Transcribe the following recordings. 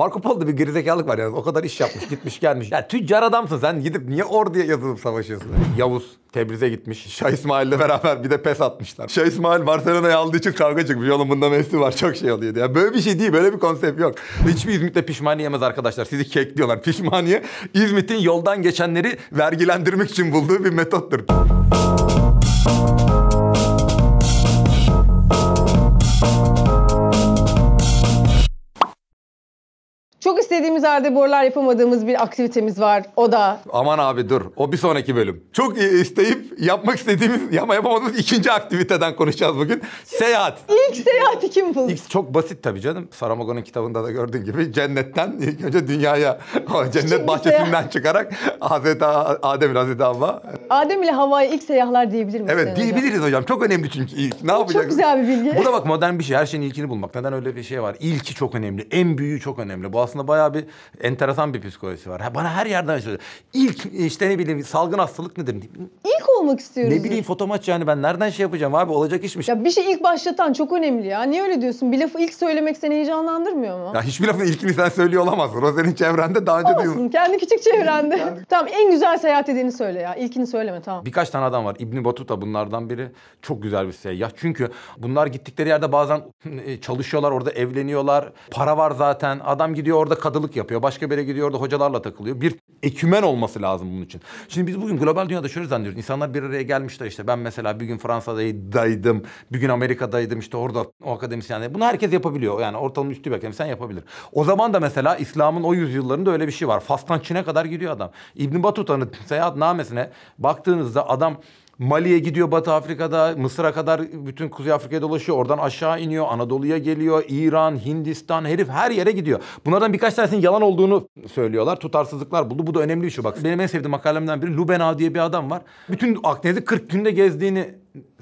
Marco Polo'da bir gerizekalılık var yani. O kadar iş yapmış, gitmiş, gelmiş. Ya tüccar adamsın sen. Gidip niye orduya yazılıp savaşıyorsun? Yavuz Tebriz'e gitmiş. Şah İsmail'le beraber bir de pes atmışlar. Şah İsmail Barcelona'ya aldığı için kavga çıkmış. Oğlum bunda Messi var çok şey oluyordu. Ya böyle bir şey değil, böyle bir konsept yok. Hiçbir İzmit'te pişmaniye yemez arkadaşlar. Sizi kekliyorlar. Pişmaniye İzmit'in yoldan geçenleri vergilendirmek için bulduğu bir metottur. Çok istediğimiz halde bu aralar yapamadığımız bir aktivitemiz var. O da... Aman abi dur. O bir sonraki bölüm. Çok isteyip yapmak istediğimiz ama yapamadığımız ikinci aktiviteden konuşacağız bugün. Seyahat. İlk seyahati kim buldu? çok basit tabii canım. Saramago'nun kitabında da gördüğün gibi cennetten ilk önce dünyaya cennet Şimdi bahçesinden seyahat. çıkarak Hazreti Adem ile Hazreti Havva. Adem ile Havva'ya ilk seyyahlar diyebilir miyiz? Evet diyebiliriz hocam? hocam. Çok önemli çünkü ilk. Ne yapacak? Çok güzel bir bilgi. Bu da bak modern bir şey. Her şeyin ilkini bulmak. Neden öyle bir şey var? İlki çok önemli. En büyüğü çok önemli. Bu aslında bayağı bir enteresan bir psikolojisi var. Ha, bana her yerden söylüyor. İlk işte ne bileyim salgın hastalık nedir? İlk olmak istiyoruz. Ne bileyim fotomaç yani ben nereden şey yapacağım abi olacak işmiş. Ya bir şey ilk başlatan çok önemli ya. Niye öyle diyorsun? Bir lafı ilk söylemek seni heyecanlandırmıyor mu? Ya hiçbir lafın ilkini sen söylüyor olamazsın. O senin çevrende daha önce Olsun, kendi küçük çevrende. tamam en güzel seyahat edeni söyle ya. İlkini söyleme tamam. Birkaç tane adam var. İbni Batuta bunlardan biri. Çok güzel bir Ya Çünkü bunlar gittikleri yerde bazen e, çalışıyorlar orada evleniyorlar. Para var zaten. Adam gidiyor orada kadılık yapıyor. Başka bir yere gidiyor orada hocalarla takılıyor. Bir ekümen olması lazım bunun için. Şimdi biz bugün global dünyada şöyle zannediyoruz. İnsanlar bir araya gelmişler işte. Ben mesela bir gün Fransa'daydım. Bir gün Amerika'daydım. işte orada o akademisyenler. Bunu herkes yapabiliyor. Yani ortalama üstü bir akademisyen yapabilir. O zaman da mesela İslam'ın o yüzyıllarında öyle bir şey var. Fas'tan Çin'e kadar gidiyor adam. İbn Batuta'nın seyahatnamesine baktığınızda adam Mali'ye gidiyor Batı Afrika'da, Mısır'a kadar bütün Kuzey Afrika'ya dolaşıyor. Oradan aşağı iniyor, Anadolu'ya geliyor, İran, Hindistan, herif her yere gidiyor. Bunlardan birkaç tanesinin yalan olduğunu söylüyorlar. Tutarsızlıklar buldu. Bu da önemli bir şey bak. Benim en sevdiğim makalemden biri Lubena diye bir adam var. Bütün Akdeniz'i 40 günde gezdiğini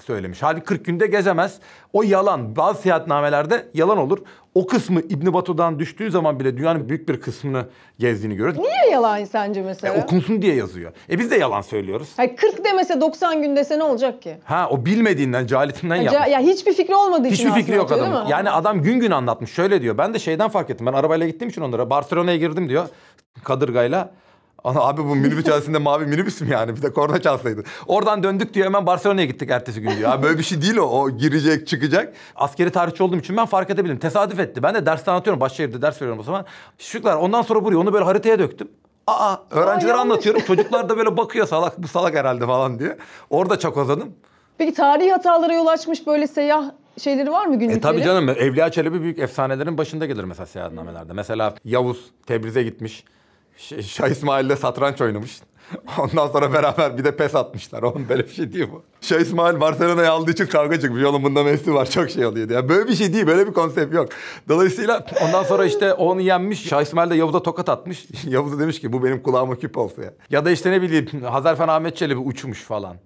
söylemiş. Halbuki 40 günde gezemez. O yalan. Bazı seyahatnamelerde yalan olur. O kısmı İbn Batu'dan düştüğü zaman bile dünyanın büyük bir kısmını gezdiğini görürüz. Niye yalan sence mesela? E, okunsun diye yazıyor. E biz de yalan söylüyoruz. Hayır 40 demese 90 gün dese ne olacak ki? Ha o bilmediğinden, cehaletinden yapmış. Ya, hiçbir fikri olmadığı hiçbir için Hiçbir fikri yok adamın. Yani adam gün gün anlatmış. Şöyle diyor. Ben de şeyden fark ettim. Ben arabayla gittiğim için onlara. Barcelona'ya girdim diyor. Kadırgayla. Ana abi bu minibüs içerisinde mavi minibüs mü yani? Bir de korna çalsaydı. Oradan döndük diyor hemen Barcelona'ya gittik ertesi gün diyor. Abi böyle bir şey değil o. O girecek çıkacak. Askeri tarihçi olduğum için ben fark edebilirim. Tesadüf etti. Ben de ders anlatıyorum. Başşehir'de ders veriyorum o zaman. Çocuklar ondan sonra buraya onu böyle haritaya döktüm. Aa öğrencilere Aa, anlatıyorum. Çocuklar da böyle bakıyor salak bu salak herhalde falan diye. Orada çakozladım. Peki tarihi hatalara yol açmış böyle seyyah şeyleri var mı e, günlükleri? E tabii canım Evliya Çelebi büyük efsanelerin başında gelir mesela seyahatnamelerde. Mesela Yavuz Tebriz'e gitmiş. Şey, Şah İsmail'le satranç oynamış. Ondan sonra beraber bir de pes atmışlar. Oğlum böyle bir şey değil bu. Şah İsmail Barcelona'ya aldığı için kavga çıkmış. Oğlum bunda Messi var çok şey oluyor diye. Böyle bir şey değil. Böyle bir konsept yok. Dolayısıyla ondan sonra işte onu yenmiş. Şah İsmail de Yavuz'a tokat atmış. Yavuz demiş ki bu benim kulağıma küp olsun ya. Ya da işte ne bileyim Hazarfen Ahmet Çelebi uçmuş falan.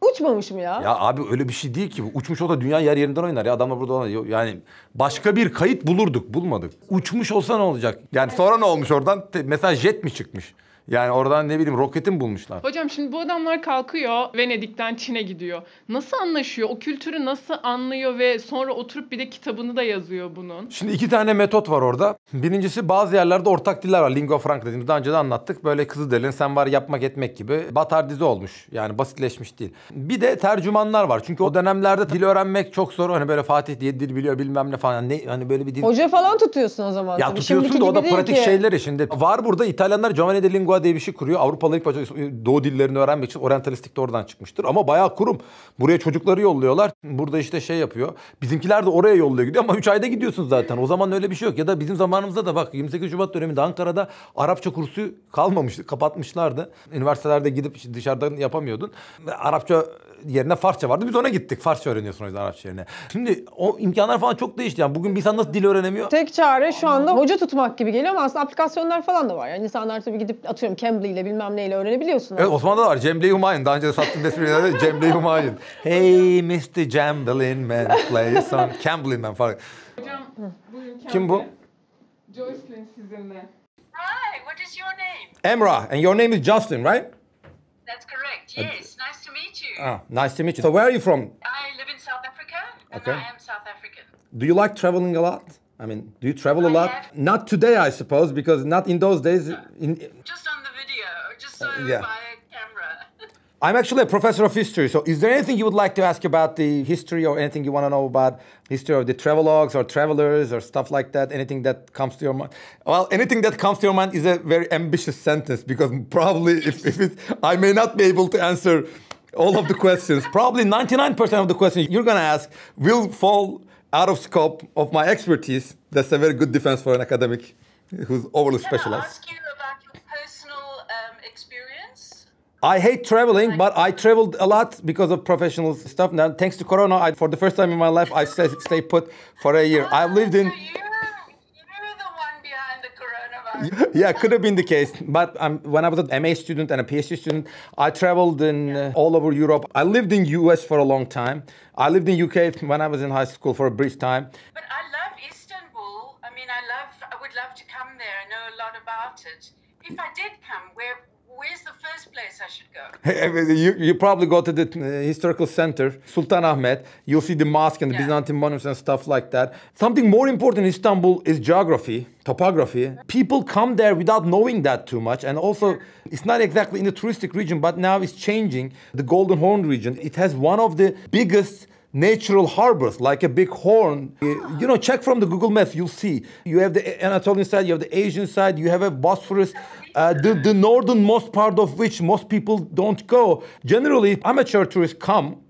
Uçmamış mı ya? Ya abi öyle bir şey değil ki. Uçmuş olsa dünya yer yerinden oynar ya. Adamla burada oynar. Yani başka bir kayıt bulurduk. Bulmadık. Uçmuş olsa ne olacak? Yani sonra ne olmuş oradan? Mesela jet mi çıkmış? Yani oradan ne bileyim roketin bulmuşlar. Hocam şimdi bu adamlar kalkıyor Venedik'ten Çin'e gidiyor. Nasıl anlaşıyor? O kültürü nasıl anlıyor ve sonra oturup bir de kitabını da yazıyor bunun. Şimdi iki tane metot var orada. Birincisi bazı yerlerde ortak diller var. Lingua franca dediğimiz daha önce de anlattık. Böyle Kızılderili'nin sen var yapmak etmek gibi batardize olmuş. Yani basitleşmiş değil. Bir de tercümanlar var. Çünkü o dönemlerde dil öğrenmek çok zor. Hani böyle Fatih diye dil biliyor bilmem ne falan. ne, hani böyle bir dil. Hoca falan tutuyorsun o zaman. Ya tabii. tutuyorsun da o da pratik ki. şeyler şimdi. Var burada İtalyanlar Giovanni de Lingua Avrupa diye bir şey kuruyor. Avrupalı ilk başta Doğu dillerini öğrenmek için oryantalistik de oradan çıkmıştır. Ama bayağı kurum. Buraya çocukları yolluyorlar. Burada işte şey yapıyor. Bizimkiler de oraya yolluyor gidiyor ama 3 ayda gidiyorsun zaten. O zaman öyle bir şey yok. Ya da bizim zamanımızda da bak 28 Şubat döneminde Ankara'da Arapça kursu kalmamıştı. Kapatmışlardı. Üniversitelerde gidip dışarıdan yapamıyordun. Arapça yerine Farsça vardı. Biz ona gittik. Farsça öğreniyorsun o yüzden Arapça yerine. Şimdi o imkanlar falan çok değişti. Yani bugün bir insan nasıl dil öğrenemiyor? Tek çare şu anda hoca tutmak gibi geliyor ama aslında aplikasyonlar falan da var. Yani insanlar tabii gidip atıyorum Cambly ile bilmem neyle öğrenebiliyorsun. Evet Osmanlı'da var. Cemble Humayun. Daha önce de sattığım resmilerde Cemble Humayun. Hey Mr. Jamblin man play some Cambly man falan. Hocam buyurun Cambly. Kim bu? Joycelyn sizinle. Hi, what is your name? Emrah and your name is Justin right? That's correct. Yes, uh, nice to meet you. Ah, nice to meet you. So where are you from? I live in South Africa, and okay. I am South African. Do you like traveling a lot? I mean, do you travel a lot? Have... Not today, I suppose, because not in those days. In... Just on the video, just so uh, yeah. I'm actually a professor of history, so is there anything you would like to ask about the history or anything you want to know about history of the travelogues or travelers or stuff like that? Anything that comes to your mind? Well, anything that comes to your mind is a very ambitious sentence because probably if, if I may not be able to answer all of the questions. probably 99% of the questions you're going to ask will fall out of scope of my expertise. That's a very good defense for an academic who's overly specialized. I hate traveling, but I traveled a lot because of professional stuff. Now, thanks to Corona, I, for the first time in my life, I stay, stay put for a year. I've lived in. yeah, could have been the case. But um, when I was an MA student and a PhD student, I traveled in uh, all over Europe. I lived in US for a long time. I lived in UK when I was in high school for a brief time. But I love Istanbul. I mean, I love. I would love to come there. I know a lot about it. If I did come, where where's the first place I should go? you, you probably go to the uh, historical center, Sultan Ahmed. You'll see the mosque and the yeah. Byzantine monuments and stuff like that. Something more important in Istanbul is geography, topography. People come there without knowing that too much. And also, it's not exactly in the touristic region, but now it's changing. The Golden Horn region, it has one of the biggest natural harbors like a big horn. You ah. know, check from the Google Maps, you'll see. You have the Anatolian side, you have the Asian side, you have a Bosphorus, uh, the, the northernmost part of which most people don't go. Generally, amateur tourists come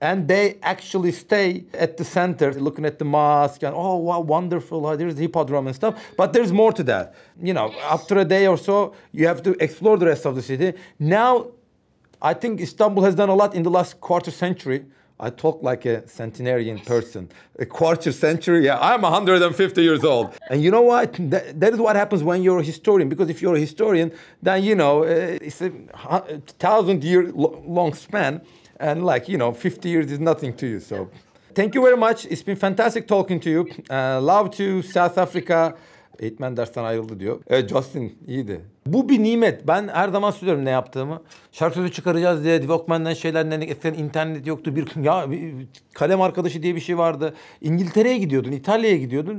and they actually stay at the center looking at the mosque and oh wow wonderful oh, there's the hippodrome and stuff but there's more to that you know after a day or so you have to explore the rest of the city now i think istanbul has done a lot in the last quarter century I talk like a centenarian person, a quarter century. Yeah, I'm 150 years old. And you know what? that, that is what happens when you're a historian. Because if you're a historian, then you know eh, it's a thousand year long span, and like you know, 50 years is nothing to you. So, thank you very much. It's been fantastic talking to you. Uh, love to South Africa. Eğitmen dersten ayrıldı diyor. Evet Justin iyiydi. Bu bir nimet. Ben her zaman söylüyorum ne yaptığımı. Şarkı çıkaracağız diye Walkman'dan şeyler ne eskiden internet yoktu. Bir ya bir, kalem arkadaşı diye bir şey vardı. İngiltere'ye gidiyordun, İtalya'ya gidiyordun.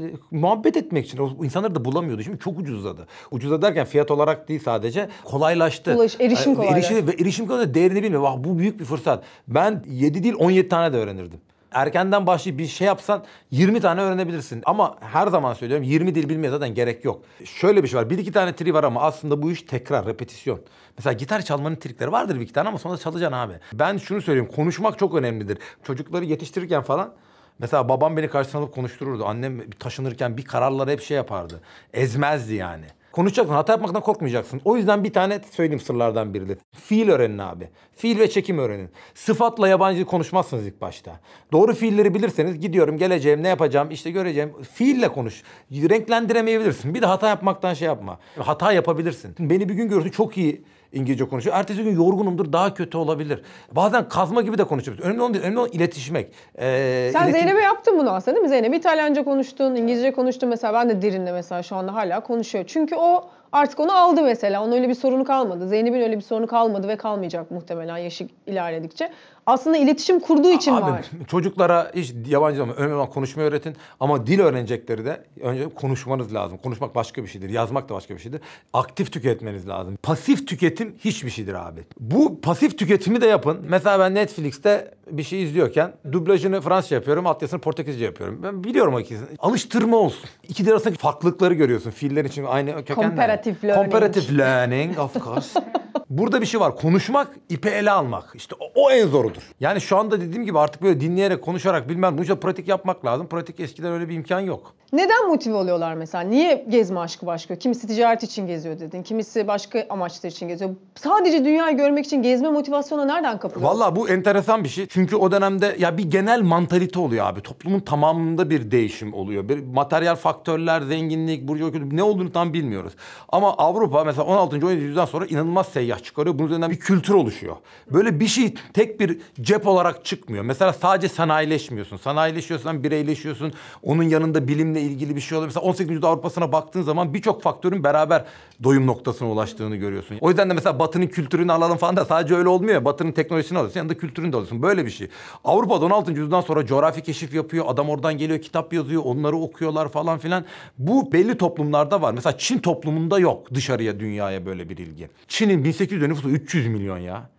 E, muhabbet etmek için. O insanları da bulamıyordu. Şimdi çok ucuzladı. Ucuzladı derken fiyat olarak değil sadece kolaylaştı. Ulaş, erişim kolaylaştı. Erişim, erişim kolaylaştı. Değerini bilmiyor. Bak bu büyük bir fırsat. Ben 7 değil 17 tane de öğrenirdim erkenden başlayıp bir şey yapsan 20 tane öğrenebilirsin. Ama her zaman söylüyorum 20 dil bilmeye zaten gerek yok. Şöyle bir şey var. Bir iki tane tri var ama aslında bu iş tekrar, repetisyon. Mesela gitar çalmanın trikleri vardır bir iki tane ama sonra çalacaksın abi. Ben şunu söyleyeyim. Konuşmak çok önemlidir. Çocukları yetiştirirken falan Mesela babam beni karşısına alıp konuştururdu. Annem taşınırken bir kararlar hep şey yapardı. Ezmezdi yani. Konuşacaksın, hata yapmaktan korkmayacaksın. O yüzden bir tane söyleyeyim sırlardan biri de. Fiil öğrenin abi. Fiil ve çekim öğrenin. Sıfatla yabancı konuşmazsınız ilk başta. Doğru fiilleri bilirseniz gidiyorum, geleceğim, ne yapacağım, işte göreceğim. Fiille konuş. Renklendiremeyebilirsin. Bir de hata yapmaktan şey yapma. Hata yapabilirsin. Beni bir gün görürsün çok iyi İngilizce konuşuyor. Ertesi gün yorgunumdur daha kötü olabilir. Bazen kazma gibi de konuşuyoruz. Önemli olan değil, önemli olan iletişmek. Ee, Sen iletim... Zeynep'e yaptın bunu aslında değil mi? Zeynep İtalyanca konuştun, İngilizce konuştun. Mesela ben de Dirinle mesela şu anda hala konuşuyor. Çünkü o artık onu aldı mesela. Onun öyle bir sorunu kalmadı. Zeynep'in öyle bir sorunu kalmadı ve kalmayacak muhtemelen yaşı ilerledikçe aslında iletişim kurduğu için Abi, var. Çocuklara hiç yabancı olma, önemli olan konuşmayı öğretin ama dil öğrenecekleri de önce konuşmanız lazım. Konuşmak başka bir şeydir, yazmak da başka bir şeydir. Aktif tüketmeniz lazım. Pasif tüketim hiçbir şeydir abi. Bu pasif tüketimi de yapın. Mesela ben Netflix'te bir şey izliyorken dublajını Fransızca yapıyorum, altyazısını Portekizce yapıyorum. Ben biliyorum o ikisini. Alıştırma olsun. İki dil arasındaki farklılıkları görüyorsun. Fiiller için aynı kökenler. Comparative learning. Comparative learning of course. Burada bir şey var. Konuşmak, ipe ele almak. İşte o, o en zoru odur. Yani şu anda dediğim gibi artık böyle dinleyerek, konuşarak bilmem bunca pratik yapmak lazım. Pratik eskiden öyle bir imkan yok. Neden motive oluyorlar mesela? Niye gezme aşkı başka? Kimisi ticaret için geziyor dedin. Kimisi başka amaçlar için geziyor. Sadece dünyayı görmek için gezme motivasyonu nereden kapılıyor? Valla bu enteresan bir şey. Çünkü o dönemde ya bir genel mantalite oluyor abi. Toplumun tamamında bir değişim oluyor. Bir materyal faktörler, zenginlik, burcu ne olduğunu tam bilmiyoruz. Ama Avrupa mesela 16. 17. yüzyıldan sonra inanılmaz seyyah çıkarıyor. Bunun üzerinden bir kültür oluşuyor. Böyle bir şey tek bir cep olarak çıkmıyor. Mesela sadece sanayileşmiyorsun. Sanayileşiyorsan bireyleşiyorsun. Onun yanında bilimle ile ilgili bir şey olabilir. Mesela 18. yüzyıl Avrupa'sına baktığın zaman birçok faktörün beraber doyum noktasına ulaştığını görüyorsun. O yüzden de mesela Batı'nın kültürünü alalım falan da sadece öyle olmuyor. Batı'nın teknolojisini alıyorsun yanında kültürünü de alıyorsun. Böyle bir şey. Avrupa 16. yüzyıldan sonra coğrafi keşif yapıyor. Adam oradan geliyor kitap yazıyor. Onları okuyorlar falan filan. Bu belli toplumlarda var. Mesela Çin toplumunda yok dışarıya dünyaya böyle bir ilgi. Çin'in 1800 nüfusu 300 milyon ya.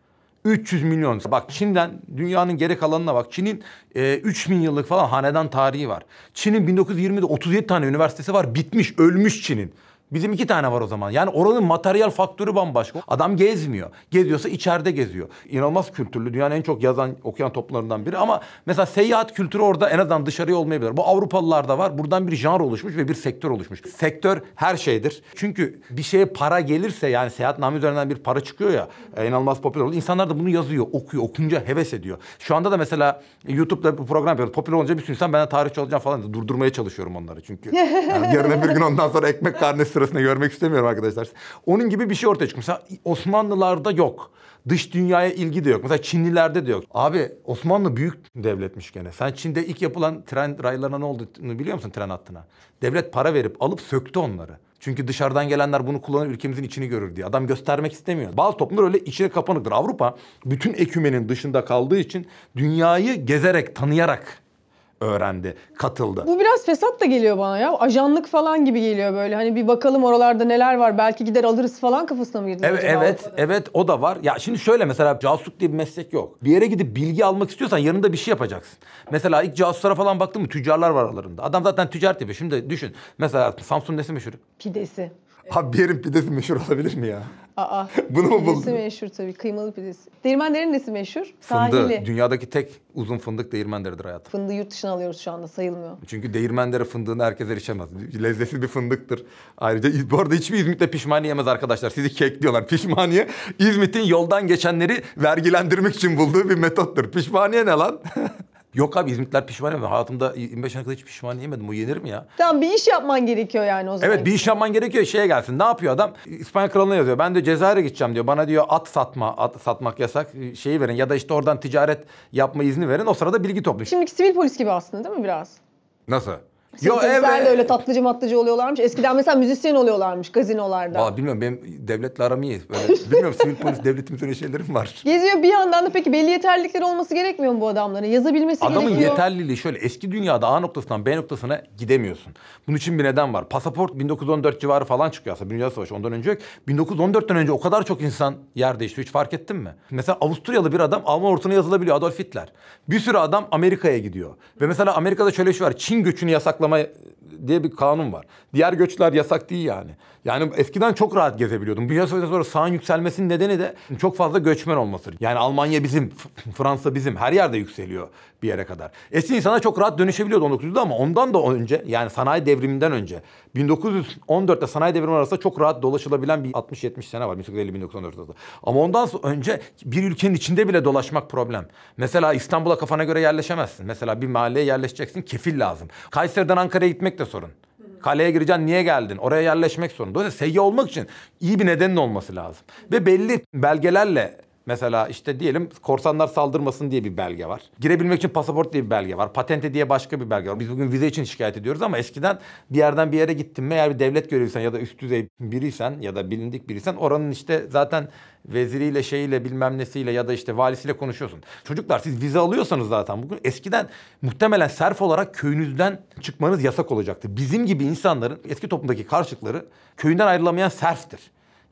300 milyon. Bak Çin'den dünyanın geri kalanına bak. Çin'in e, 3000 yıllık falan hanedan tarihi var. Çin'in 1920'de 37 tane üniversitesi var. Bitmiş, ölmüş Çin'in. Bizim iki tane var o zaman. Yani oranın materyal faktörü bambaşka. Adam gezmiyor. Geziyorsa içeride geziyor. İnanılmaz kültürlü. Dünyanın en çok yazan, okuyan toplumlarından biri. Ama mesela seyahat kültürü orada en azından dışarıya olmayabilir. Bu Avrupalılarda var. Buradan bir janr oluşmuş ve bir sektör oluşmuş. Sektör her şeydir. Çünkü bir şeye para gelirse yani seyahatname üzerinden bir para çıkıyor ya. E, inanılmaz popüler oluyor. İnsanlar da bunu yazıyor, okuyor, okunca heves ediyor. Şu anda da mesela YouTube'da bir program yapıyoruz. Popüler olunca bir sürü insan benden tarihçi olacağım falan. Durdurmaya çalışıyorum onları çünkü. Yani yarın bir gün ondan sonra ekmek karnesi sırasında görmek istemiyorum arkadaşlar. Onun gibi bir şey ortaya çıkmış. Mesela Osmanlılarda yok. Dış dünyaya ilgi de yok. Mesela Çinlilerde de yok. Abi Osmanlı büyük devletmiş gene. Sen Çin'de ilk yapılan tren raylarına ne olduğunu biliyor musun tren hattına? Devlet para verip alıp söktü onları. Çünkü dışarıdan gelenler bunu kullanır ülkemizin içini görür diye. Adam göstermek istemiyor. Bazı toplumlar öyle içine kapanıktır. Avrupa bütün ekümenin dışında kaldığı için dünyayı gezerek, tanıyarak öğrendi, katıldı. Bu biraz fesat da geliyor bana ya. Ajanlık falan gibi geliyor böyle. Hani bir bakalım oralarda neler var. Belki gider alırız falan kafasına mı girdin? Evet, evet, evet o da var. Ya şimdi şöyle mesela casusluk diye bir meslek yok. Bir yere gidip bilgi almak istiyorsan yanında bir şey yapacaksın. Mesela ilk casuslara falan baktın mı tüccarlar var aralarında. Adam zaten ticaret yapıyor. Şimdi düşün. Mesela Samsun nesi meşhur? Pidesi. Ha bir yerin pidesi meşhur olabilir mi ya? Aa. Bunu mu buldun? Pidesi meşhur tabii. Kıymalı pidesi. Değirmenlerin nesi meşhur? Fındığı. Sahili. Dünyadaki tek uzun fındık değirmenderidir hayatım. Fındığı yurt dışına alıyoruz şu anda sayılmıyor. Çünkü değirmendere fındığını herkes erişemez. Lezzetli bir fındıktır. Ayrıca bu arada hiçbir İzmit'te pişmani yemez arkadaşlar. Sizi kek diyorlar. Pişmaniye İzmit'in yoldan geçenleri vergilendirmek için bulduğu bir metottur. Pişmaniye ne lan? Yok abi İzmitler pişman yemem. Hayatımda 25 yaşına kadar hiç pişman yemedim. Bu yenir mi ya? Tamam bir iş yapman gerekiyor yani o zaman. Evet bir iş yapman gerekiyor. Şeye gelsin. Ne yapıyor adam? İspanya kralına yazıyor. Ben de Cezayir'e gideceğim diyor. Bana diyor at satma. At satmak yasak. Şeyi verin ya da işte oradan ticaret yapma izni verin. O sırada bilgi topluyor. Şimdiki sivil polis gibi aslında değil mi biraz? Nasıl? Yo, evet. de öyle tatlıcı matlıcı oluyorlarmış. Eskiden mesela müzisyen oluyorlarmış gazinolarda. Aa, bilmiyorum benim devletle aram iyi. Böyle, bilmiyorum sivil polis devletimiz öyle şeylerim var. Geziyor bir yandan da peki belli yeterlilikleri olması gerekmiyor mu bu adamların? Yazabilmesi Adamın gerekiyor. Adamın yeterliliği şöyle eski dünyada A noktasından B noktasına gidemiyorsun. Bunun için bir neden var. Pasaport 1914 civarı falan çıkıyor aslında. Dünya Savaşı ondan önce yok. 1914'ten önce o kadar çok insan yer değişti. Hiç fark ettin mi? Mesela Avusturyalı bir adam Alman ortuna yazılabiliyor Adolf Hitler. Bir sürü adam Amerika'ya gidiyor. Ve mesela Amerika'da şöyle bir şey var. Çin göçünü yasak açıklamaya diye bir kanun var. Diğer göçler yasak değil yani. Yani eskiden çok rahat gezebiliyordum. Bu yasadan sonra sağın yükselmesinin nedeni de çok fazla göçmen olması. Yani Almanya bizim, Fransa bizim. Her yerde yükseliyor bir yere kadar. Eski insana çok rahat dönüşebiliyordu 1900'de ama ondan da önce yani sanayi devriminden önce 1914'te sanayi devrimi arasında çok rahat dolaşılabilen bir 60-70 sene var 1950-1914 Ama ondan sonra önce bir ülkenin içinde bile dolaşmak problem. Mesela İstanbul'a kafana göre yerleşemezsin. Mesela bir mahalleye yerleşeceksin kefil lazım. Kayseri'den Ankara'ya gitmek de sorun. Kaleye gireceksin niye geldin? Oraya yerleşmek sorun. Dolayısıyla seyye olmak için iyi bir nedenin olması lazım. Ve belli belgelerle Mesela işte diyelim korsanlar saldırmasın diye bir belge var. Girebilmek için pasaport diye bir belge var. Patente diye başka bir belge var. Biz bugün vize için şikayet ediyoruz ama eskiden bir yerden bir yere gittin mi eğer bir devlet görevliysen ya da üst düzey biriysen ya da bilindik biriysen oranın işte zaten veziriyle şeyiyle bilmem nesiyle ya da işte valisiyle konuşuyorsun. Çocuklar siz vize alıyorsanız zaten bugün eskiden muhtemelen serf olarak köyünüzden çıkmanız yasak olacaktı. Bizim gibi insanların eski toplumdaki karşılıkları köyünden ayrılamayan serftir.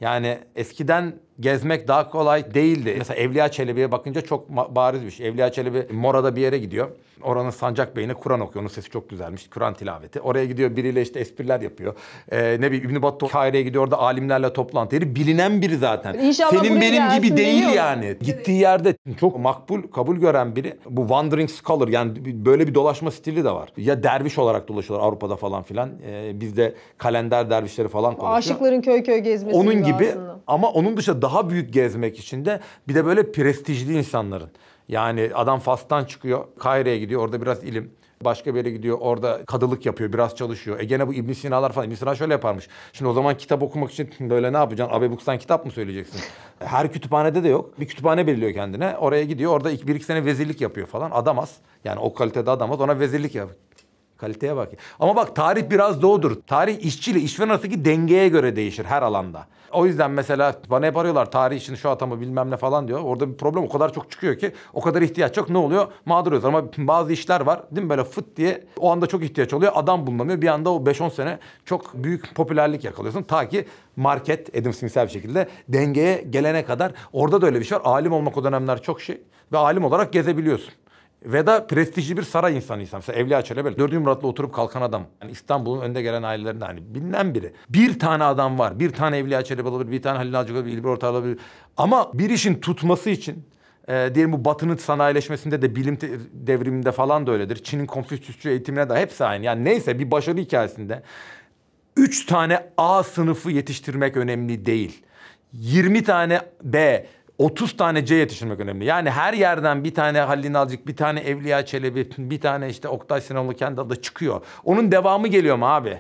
Yani eskiden gezmek daha kolay değildi. Mesela Evliya Çelebi'ye bakınca çok bariz bir şey. Evliya Çelebi Mora'da bir yere gidiyor. Oranın Sancak Bey'ine Kur'an okuyor. Onun sesi çok güzelmiş. Kur'an tilaveti. Oraya gidiyor biriyle işte espriler yapıyor. Ee, ne bileyim İbn Battuta Kahire'ye gidiyor. Orada alimlerle toplantı yeri. Bilinen biri zaten. İnşallah Senin benim gibi değil mi? yani. Gittiği yerde çok makbul kabul gören biri. Bu wandering scholar yani böyle bir dolaşma stili de var. Ya derviş olarak dolaşıyorlar Avrupa'da falan filan. Ee, bizde kalender dervişleri falan konuşuyor. Aşıkların köy köy gezmesi Onun gibi, gibi ama onun dışında daha büyük gezmek için de bir de böyle prestijli insanların. Yani adam Fas'tan çıkıyor, Kahire'ye gidiyor, orada biraz ilim. Başka bir yere gidiyor, orada kadılık yapıyor, biraz çalışıyor. E gene bu İbn Sina'lar falan, İbn Sina şöyle yaparmış. Şimdi o zaman kitap okumak için böyle ne yapacaksın? Abebooks'tan kitap mı söyleyeceksin? Her kütüphanede de yok. Bir kütüphane belirliyor kendine, oraya gidiyor, orada iki, bir iki sene vezirlik yapıyor falan. Adam az, yani o kalitede adam az, ona vezirlik yapıyor. Kaliteye bak. Ama bak tarih biraz doğudur. Tarih işçiyle işveren arasındaki dengeye göre değişir her alanda. O yüzden mesela bana hep arıyorlar tarih için şu atamı bilmem ne falan diyor. Orada bir problem o kadar çok çıkıyor ki o kadar ihtiyaç yok. Ne oluyor? Mağdur oluyoruz. Ama bazı işler var değil mi böyle fıt diye o anda çok ihtiyaç oluyor. Adam bulunamıyor. Bir anda o 5-10 sene çok büyük popülerlik yakalıyorsun. Ta ki market Adam Smith'sel bir şekilde dengeye gelene kadar orada da öyle bir şey var. Alim olmak o dönemler çok şey ve alim olarak gezebiliyorsun. Veda prestijli bir saray insanıysam. Mesela Evliya Çelebi. Dördüncü Murat'la oturup kalkan adam. Yani İstanbul'un önde gelen ailelerinde hani bilinen biri. Bir tane adam var. Bir tane Evliya Çelebi olabilir. Bir tane Halil Acı olabilir. İlber Ortağ olabilir. Ama bir işin tutması için e, diyelim bu batının sanayileşmesinde de bilim devriminde falan da öyledir. Çin'in konfüçyüsçü eğitimine de hepsi aynı. Yani neyse bir başarı hikayesinde üç tane A sınıfı yetiştirmek önemli değil. 20 tane B, 30 tane C yetiştirmek önemli. Yani her yerden bir tane Halil Nalcık, bir tane Evliya Çelebi, bir tane işte Oktay Sinanlı kendi adı çıkıyor. Onun devamı geliyor mu abi?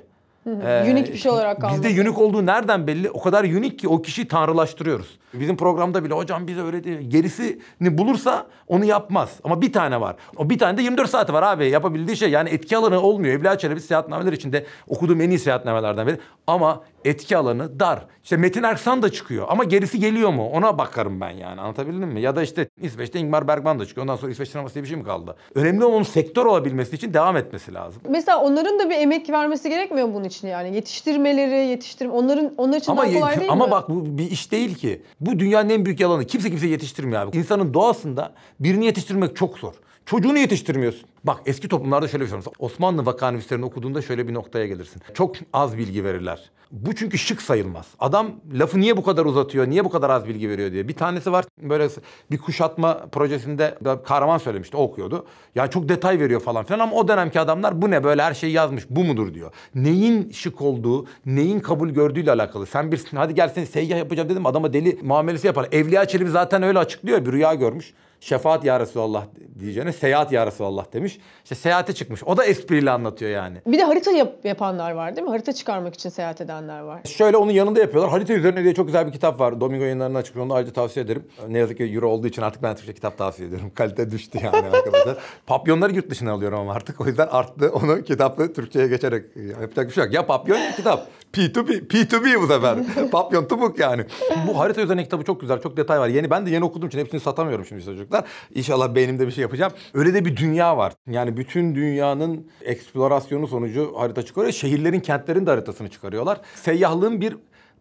Ee, unik bir şey olarak kaldı. Bizde unik olduğu nereden belli? O kadar unik ki o kişiyi tanrılaştırıyoruz. Bizim programda bile hocam bize öyle öğreti. Gerisini bulursa onu yapmaz. Ama bir tane var. O bir tane de 24 saati var abi. Yapabildiği şey yani etki alanı olmuyor. Evliya Çelebi seyahatnameler içinde okuduğum en iyi seyahatnamelerden biri. Ama etki alanı dar. İşte Metin Erksan da çıkıyor ama gerisi geliyor mu? Ona bakarım ben yani anlatabildim mi? Ya da işte İsveç'te Ingmar Bergman da çıkıyor. Ondan sonra İsveç sineması diye bir şey mi kaldı? Önemli onun sektör olabilmesi için devam etmesi lazım. Mesela onların da bir emek vermesi gerekmiyor bunun için yani. Yetiştirmeleri, yetiştirme onların onlar için ama, daha kolay değil ama mi? Ama bak bu bir iş değil ki. Bu dünyanın en büyük yalanı. Kimse kimse yetiştirmiyor abi. İnsanın doğasında birini yetiştirmek çok zor. Çocuğunu yetiştirmiyorsun. Bak eski toplumlarda şöyle bir şey var. Osmanlı vakanüvislerini okuduğunda şöyle bir noktaya gelirsin. Çok az bilgi verirler. Bu çünkü şık sayılmaz. Adam lafı niye bu kadar uzatıyor, niye bu kadar az bilgi veriyor diye. Bir tanesi var böyle bir kuşatma projesinde kahraman söylemişti, o okuyordu. Ya çok detay veriyor falan filan ama o dönemki adamlar bu ne böyle her şeyi yazmış, bu mudur diyor. Neyin şık olduğu, neyin kabul gördüğüyle alakalı. Sen bir hadi gel seni seyyah yapacağım dedim adama deli muamelesi yapar. Evliya Çelebi zaten öyle açıklıyor bir rüya görmüş. Şefaat ya Resulallah diyeceğine seyahat ya Resulallah demiş gitmiş. İşte seyahate çıkmış. O da espriyle anlatıyor yani. Bir de harita yap yapanlar var değil mi? Harita çıkarmak için seyahat edenler var. Şöyle onun yanında yapıyorlar. Harita üzerine diye çok güzel bir kitap var. Domingo yayınlarından çıkmış. Onu ayrıca tavsiye ederim. Ne yazık ki euro olduğu için artık ben Türkçe kitap tavsiye ediyorum. Kalite düştü yani arkadaşlar. Papyonları yurt dışına alıyorum ama artık. O yüzden arttı. Onu kitapla Türkçe'ye geçerek yapacak bir şey yok. Ya papyon ya kitap. P2B, P2B bu sefer. papyon tubuk yani. Bu harita üzerine kitabı çok güzel. Çok detay var. Yeni ben de yeni okuduğum için hepsini satamıyorum şimdi çocuklar. İnşallah beynimde bir şey yapacağım. Öyle de bir dünya var. Yani bütün dünyanın eksplorasyonu sonucu harita çıkarıyor. Şehirlerin, kentlerin de haritasını çıkarıyorlar. Seyyahlığın bir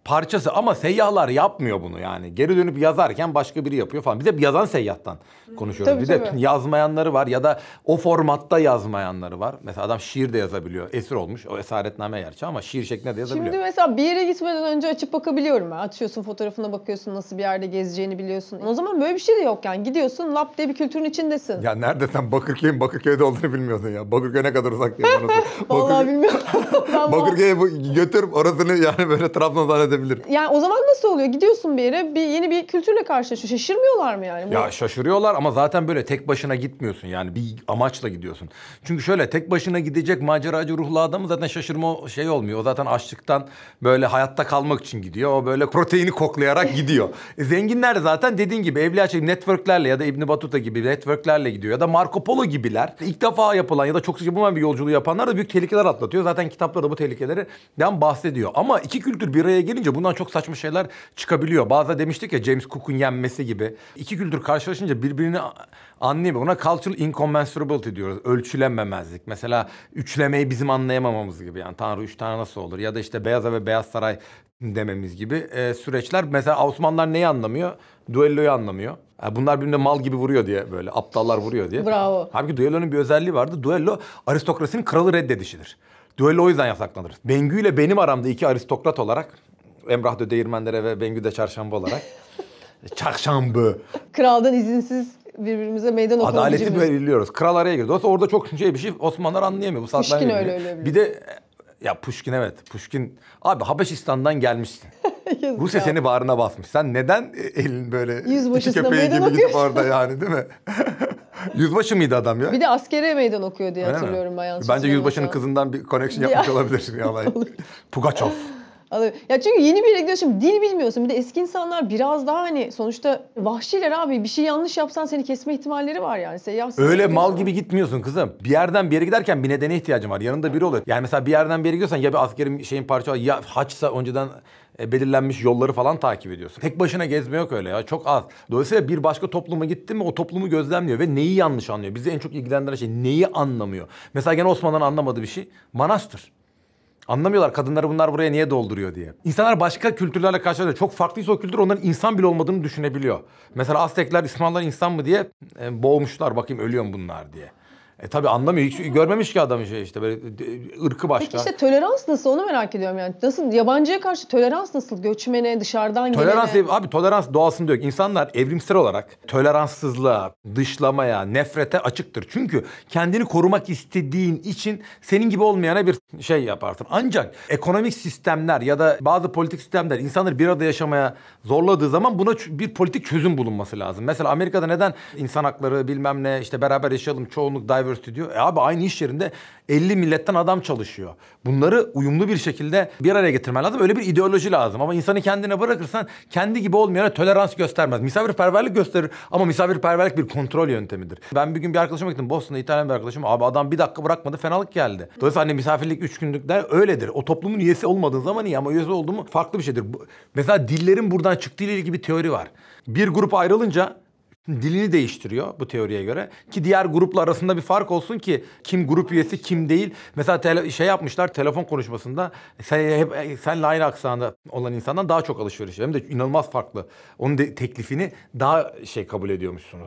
parçası ama seyyahlar yapmıyor bunu yani. Geri dönüp yazarken başka biri yapıyor falan. Biz hep yazan seyyahtan konuşuyoruz. Tabii, bir de yazmayanları var ya da o formatta yazmayanları var. Mesela adam şiir de yazabiliyor. Esir olmuş. O esaretname gerçi ama şiir şeklinde de yazabiliyor. Şimdi mesela bir yere gitmeden önce açıp bakabiliyorum ben. Açıyorsun fotoğrafına bakıyorsun nasıl bir yerde gezeceğini biliyorsun. O zaman böyle bir şey de yok yani. Gidiyorsun lap diye bir kültürün içindesin. Ya nerede sen Bakırköy'ün Bakırköy'de olduğunu bilmiyordun ya. Bakırköy ne kadar uzak diye. Vallahi bilmiyorum. Bakırköy'e götür orasını yani böyle Trabzon zannedip edebilir. Yani o zaman nasıl oluyor? Gidiyorsun bir yere bir yeni bir kültürle karşılaşıyorsun. Şaşırmıyorlar mı yani? Bu... Ya şaşırıyorlar ama zaten böyle tek başına gitmiyorsun yani bir amaçla gidiyorsun. Çünkü şöyle tek başına gidecek maceracı ruhlu adamı zaten şaşırma şey olmuyor. O zaten açlıktan böyle hayatta kalmak için gidiyor. O böyle proteini koklayarak gidiyor. E, zenginler de zaten dediğin gibi evliya şey networklerle ya da İbn Batuta gibi networklerle gidiyor ya da Marco Polo gibiler. İlk defa yapılan ya da çok sık yapılmayan bir yolculuğu yapanlar da büyük tehlikeler atlatıyor. Zaten kitaplarda bu tehlikelerden bahsediyor. Ama iki kültür bir araya gelince gelince bundan çok saçma şeyler çıkabiliyor. Bazı demiştik ya James Cook'un yenmesi gibi. İki kültür karşılaşınca birbirini anlayamıyor. Buna cultural incommensurability diyoruz. Ölçülenmemezlik. Mesela üçlemeyi bizim anlayamamamız gibi. Yani Tanrı üç tane nasıl olur? Ya da işte Beyaza ve Beyaz Saray dememiz gibi e, süreçler. Mesela Osmanlılar neyi anlamıyor? Duelloyu anlamıyor. Yani bunlar birbirine mal gibi vuruyor diye böyle aptallar vuruyor diye. Bravo. Halbuki duellonun bir özelliği vardı. Duello aristokrasinin kralı reddedişidir. Duello o yüzden yasaklanır. Bengü ile benim aramda iki aristokrat olarak Emrah Dödeğirmenlere ve Bengü'de çarşamba olarak. çarşamba. Kraldan izinsiz birbirimize meydan okumak Adaleti belirliyoruz. Kral araya girdi. Oysa orada çok şey bir şey Osmanlılar anlayamıyor. Bu saatler Puşkin öyle öyle. Bir de e, ya Puşkin evet. Puşkin abi Habeşistan'dan gelmişsin. Rusya seni bağrına basmış. Sen neden e, elin böyle Yüzbaşısına iki köpeği gibi gidip orada yani değil mi? Yüzbaşı mıydı adam ya? Bir de askere meydan okuyor diye Öyle hatırlıyorum mi? Bence yüzbaşının kızından bir connection yapmış olabilir ya olay. Pugaçov alabilir. Ya çünkü yeni bir yere gidiyorsun dil bilmiyorsun. Bir de eski insanlar biraz daha hani sonuçta vahşiler abi bir şey yanlış yapsan seni kesme ihtimalleri var yani. Seyyah Öyle mal gibi gitmiyorsun kızım. Bir yerden bir yere giderken bir nedene ihtiyacın var. Yanında biri oluyor. Yani mesela bir yerden bir yere gidiyorsan ya bir askerin şeyin parça ya haçsa önceden e, belirlenmiş yolları falan takip ediyorsun. Tek başına gezme yok öyle ya çok az. Dolayısıyla bir başka topluma gittin mi o toplumu gözlemliyor ve neyi yanlış anlıyor. Bizi en çok ilgilendiren şey neyi anlamıyor. Mesela gene Osman'dan anlamadığı bir şey manastır. Anlamıyorlar kadınları bunlar buraya niye dolduruyor diye. İnsanlar başka kültürlerle karşılaşıyor. Çok farklıysa o kültür onların insan bile olmadığını düşünebiliyor. Mesela Aztekler İsmail'ler insan mı diye e, boğmuşlar bakayım ölüyor mu bunlar diye. E tabi anlamıyor. Hiç görmemiş ki adam şey işte böyle e, ırkı başka. Peki işte tolerans nasıl onu merak ediyorum yani. Nasıl yabancıya karşı tolerans nasıl? Göçmene, dışarıdan tolerans, gelene. Abi tolerans doğasında yok. İnsanlar evrimsel olarak toleranssızlığa, dışlamaya, nefrete açıktır. Çünkü kendini korumak istediğin için senin gibi olmayana bir şey yaparsın. Ancak ekonomik sistemler ya da bazı politik sistemler insanları bir arada yaşamaya zorladığı zaman buna bir politik çözüm bulunması lazım. Mesela Amerika'da neden insan hakları bilmem ne işte beraber yaşayalım çoğunluk diversity diversity diyor. E abi aynı iş yerinde 50 milletten adam çalışıyor. Bunları uyumlu bir şekilde bir araya getirmen lazım. Öyle bir ideoloji lazım. Ama insanı kendine bırakırsan kendi gibi olmayana tolerans göstermez. Misafirperverlik gösterir ama misafirperverlik bir kontrol yöntemidir. Ben bir gün bir arkadaşıma gittim. Boston'da İtalyan bir arkadaşım. Abi adam bir dakika bırakmadı fenalık geldi. Dolayısıyla hani misafirlik üç günlükler öyledir. O toplumun üyesi olmadığın zaman iyi ama üyesi oldu farklı bir şeydir. Mesela dillerin buradan çıktığı ile ilgili bir teori var. Bir grup ayrılınca dilini değiştiriyor bu teoriye göre. Ki diğer grupla arasında bir fark olsun ki kim grup üyesi kim değil. Mesela tele, şey yapmışlar telefon konuşmasında sen hep e, senle aynı aksanda olan insandan daha çok alışveriş. Hem de inanılmaz farklı. Onun de, teklifini daha şey kabul ediyormuşsun.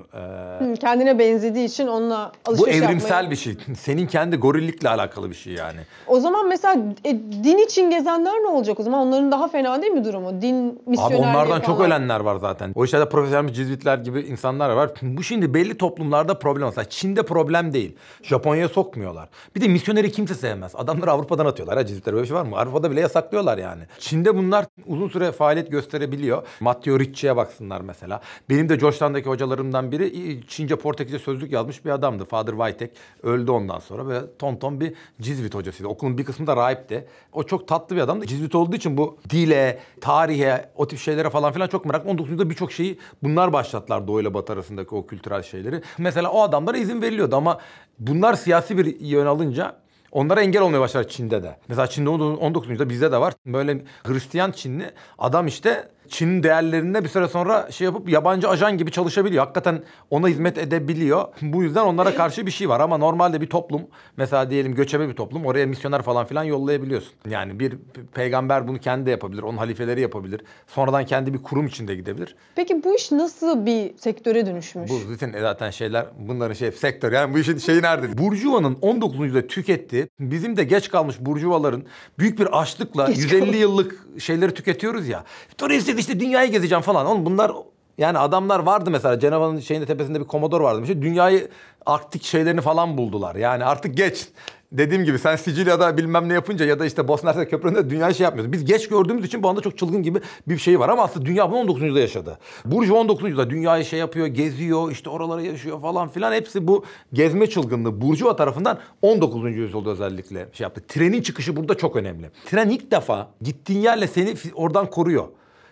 Ee, Kendine benzediği için onunla alışveriş Bu evrimsel yapmayı... bir şey. Senin kendi gorillikle alakalı bir şey yani. O zaman mesela e, din için gezenler ne olacak o zaman? Onların daha fena değil mi durumu? Din misyonerleri Abi onlardan falan. çok ölenler var zaten. O işlerde profesyonel cizvitler gibi insan insanlar var. Bu şimdi belli toplumlarda problem. Mesela Çin'de problem değil. Japonya'ya sokmuyorlar. Bir de misyoneri kimse sevmez. Adamları Avrupa'dan atıyorlar. Ha cizipler böyle bir şey var mı? Avrupa'da bile yasaklıyorlar yani. Çin'de bunlar uzun süre faaliyet gösterebiliyor. Matteo Ricci'ye baksınlar mesela. Benim de Georgetown'daki hocalarımdan biri Çince Portekizce sözlük yazmış bir adamdı. Father Whitek öldü ondan sonra. ve ton ton bir cizvit hocasıydı. Okulun bir kısmı da rahipti. O çok tatlı bir adamdı. Cizvit olduğu için bu dile, tarihe, o tip şeylere falan filan çok meraklı. 19. yüzyılda birçok şeyi bunlar başlattılar doğuyla ile Batı arasındaki o kültürel şeyleri. Mesela o adamlara izin veriliyordu ama bunlar siyasi bir yön alınca Onlara engel olmaya başlar Çin'de de. Mesela Çin'de 19. yüzyılda bizde de var. Böyle Hristiyan Çinli adam işte Çin değerlerinde bir süre sonra şey yapıp yabancı ajan gibi çalışabiliyor. Hakikaten ona hizmet edebiliyor. Bu yüzden onlara e? karşı bir şey var ama normalde bir toplum mesela diyelim göçebe bir toplum oraya misyoner falan filan yollayabiliyorsun. Yani bir peygamber bunu kendi de yapabilir. Onun halifeleri yapabilir. Sonradan kendi bir kurum içinde gidebilir. Peki bu iş nasıl bir sektöre dönüşmüş? Bu zaten zaten şeyler bunların şey sektör yani bu işin şeyi nerede? Burjuva'nın 19. yüzyılda tüketti. Bizim de geç kalmış burjuvaların büyük bir açlıkla geç 150 kalmış. yıllık şeyleri tüketiyoruz ya. Turistik işte dünyayı gezeceğim falan. Oğlum bunlar yani adamlar vardı mesela Cenova'nın şeyinde tepesinde bir komodor vardı. Bir şey. Dünyayı Arktik şeylerini falan buldular. Yani artık geç dediğim gibi sen Sicilya'da bilmem ne yapınca ya da işte Bosna Hersek köpründe dünya şey yapmıyoruz. Biz geç gördüğümüz için bu anda çok çılgın gibi bir şey var ama aslında dünya bunu 19. yüzyılda yaşadı. Burcu 19. yüzyılda dünyayı şey yapıyor, geziyor, işte oralara yaşıyor falan filan. Hepsi bu gezme çılgınlığı Burcuva tarafından 19. yüzyılda özellikle şey yaptı. Trenin çıkışı burada çok önemli. Tren ilk defa gittiğin yerle seni oradan koruyor.